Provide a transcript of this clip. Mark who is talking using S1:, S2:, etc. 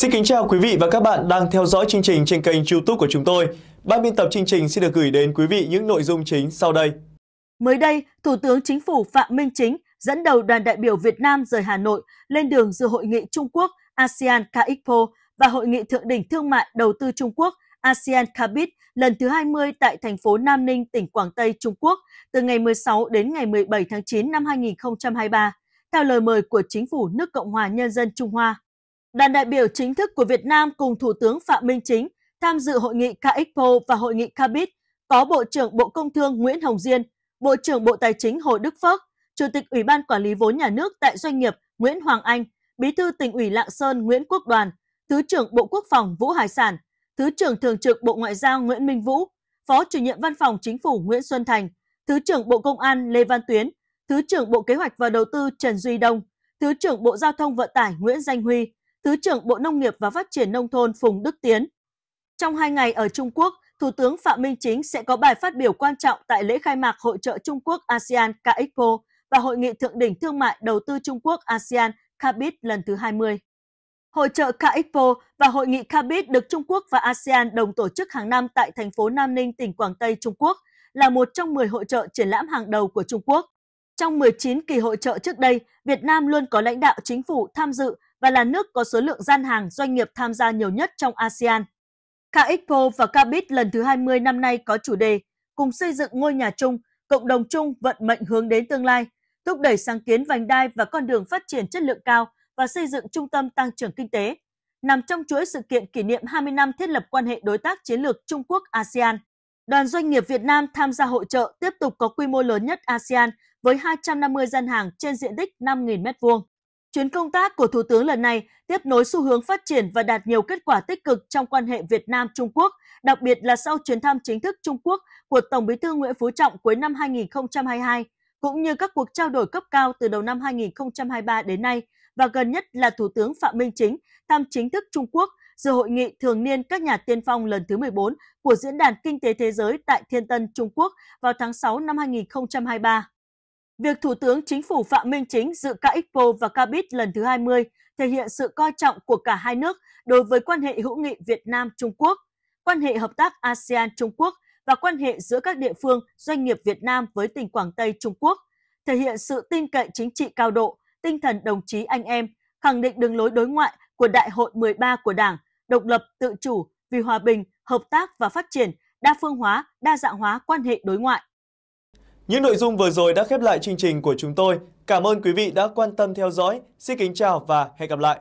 S1: Xin kính chào quý vị và các bạn đang theo dõi chương trình trên kênh YouTube của chúng tôi. Ban biên tập chương trình xin được gửi đến quý vị những nội dung chính sau đây.
S2: Mới đây, Thủ tướng Chính phủ Phạm Minh Chính dẫn đầu đoàn đại biểu Việt Nam rời Hà Nội lên đường dự hội nghị Trung Quốc ASEAN CAICPO và hội nghị thượng đỉnh thương mại đầu tư Trung Quốc ASEAN Cabit lần thứ 20 tại thành phố Nam Ninh, tỉnh Quảng Tây, Trung Quốc từ ngày 16 đến ngày 17 tháng 9 năm 2023, theo lời mời của Chính phủ nước Cộng hòa Nhân dân Trung Hoa. Đoàn đại biểu chính thức của Việt Nam cùng Thủ tướng Phạm Minh Chính tham dự hội nghị CAEXPO và hội nghị CABIT có Bộ trưởng Bộ Công Thương Nguyễn Hồng Diên, Bộ trưởng Bộ Tài chính Hồ Đức Phước, Chủ tịch Ủy ban Quản lý vốn nhà nước tại doanh nghiệp Nguyễn Hoàng Anh, Bí thư tỉnh ủy Lạng Sơn Nguyễn Quốc Đoàn, Thứ trưởng Bộ Quốc phòng Vũ Hải Sản, Thứ trưởng Thường trực Bộ Ngoại giao Nguyễn Minh Vũ, Phó chủ nhiệm Văn phòng Chính phủ Nguyễn Xuân Thành, Thứ trưởng Bộ Công an Lê Văn Tuyến, Thứ trưởng Bộ Kế hoạch và Đầu tư Trần Duy Đông, Thứ trưởng Bộ Giao thông Vận tải Nguyễn Danh Huy, Thứ trưởng Bộ Nông nghiệp và Phát triển Nông thôn Phùng Đức Tiến. Trong hai ngày ở Trung Quốc, Thủ tướng Phạm Minh Chính sẽ có bài phát biểu quan trọng tại lễ khai mạc Hội trợ Trung Quốc ASEAN CAEXPO và Hội nghị Thượng đỉnh Thương mại Đầu tư Trung Quốc ASEAN CABIT lần thứ 20. Hội trợ CAEXPO và Hội nghị CABIT được Trung Quốc và ASEAN đồng tổ chức hàng năm tại thành phố Nam Ninh, tỉnh Quảng Tây, Trung Quốc, là một trong 10 hội trợ triển lãm hàng đầu của Trung Quốc. Trong 19 kỳ hội trợ trước đây, Việt Nam luôn có lãnh đạo chính phủ tham dự và là nước có số lượng gian hàng doanh nghiệp tham gia nhiều nhất trong ASEAN. K-Expo và k lần thứ 20 năm nay có chủ đề Cùng xây dựng ngôi nhà chung, cộng đồng chung vận mệnh hướng đến tương lai, thúc đẩy sáng kiến vành đai và con đường phát triển chất lượng cao và xây dựng trung tâm tăng trưởng kinh tế, nằm trong chuỗi sự kiện kỷ niệm 20 năm thiết lập quan hệ đối tác chiến lược Trung Quốc ASEAN. Đoàn doanh nghiệp Việt Nam tham gia hội trợ tiếp tục có quy mô lớn nhất ASEAN với 250 gian hàng trên diện tích 5.000 m2. Chuyến công tác của Thủ tướng lần này tiếp nối xu hướng phát triển và đạt nhiều kết quả tích cực trong quan hệ Việt Nam-Trung Quốc, đặc biệt là sau chuyến thăm chính thức Trung Quốc của Tổng bí thư Nguyễn Phú Trọng cuối năm 2022, cũng như các cuộc trao đổi cấp cao từ đầu năm 2023 đến nay, và gần nhất là Thủ tướng Phạm Minh Chính thăm chính thức Trung Quốc dự hội nghị thường niên các nhà tiên phong lần thứ 14 của Diễn đàn Kinh tế Thế giới tại Thiên Tân, Trung Quốc vào tháng 6 năm 2023. Việc Thủ tướng Chính phủ Phạm Minh Chính dự các Expo và Cabit lần thứ 20 thể hiện sự coi trọng của cả hai nước đối với quan hệ hữu nghị Việt Nam-Trung Quốc, quan hệ hợp tác ASEAN-Trung Quốc và quan hệ giữa các địa phương doanh nghiệp Việt Nam với tỉnh Quảng Tây Trung Quốc, thể hiện sự tin cậy chính trị cao độ, tinh thần đồng chí anh em, khẳng định đường lối đối ngoại của Đại hội 13 của Đảng, độc lập, tự chủ, vì hòa bình, hợp tác và phát triển, đa phương hóa, đa dạng hóa quan hệ đối ngoại.
S1: Những nội dung vừa rồi đã khép lại chương trình của chúng tôi. Cảm ơn quý vị đã quan tâm theo dõi. Xin kính chào và hẹn gặp lại.